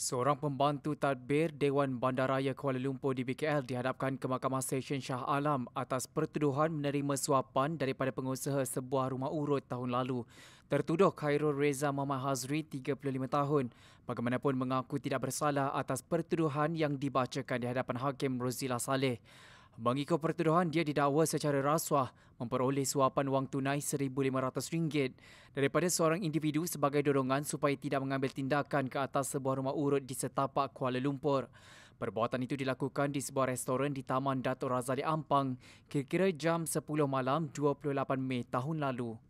Seorang pembantu tadbir Dewan Bandaraya Kuala Lumpur di BKL dihadapkan ke Mahkamah Session Shah Alam atas pertuduhan menerima suapan daripada pengusaha sebuah rumah urut tahun lalu. Tertuduh Khairul Reza Muhammad Hazri, 35 tahun, bagaimanapun mengaku tidak bersalah atas pertuduhan yang dibacakan di hadapan Hakim Rozila Saleh. Mengikut pertuduhan, dia didakwa secara rasuah memperoleh suapan wang tunai RM1,500 daripada seorang individu sebagai dorongan supaya tidak mengambil tindakan ke atas sebuah rumah urut di setapak Kuala Lumpur. Perbuatan itu dilakukan di sebuah restoran di Taman Dato' Razali Ampang kira-kira jam 10 malam 28 Mei tahun lalu.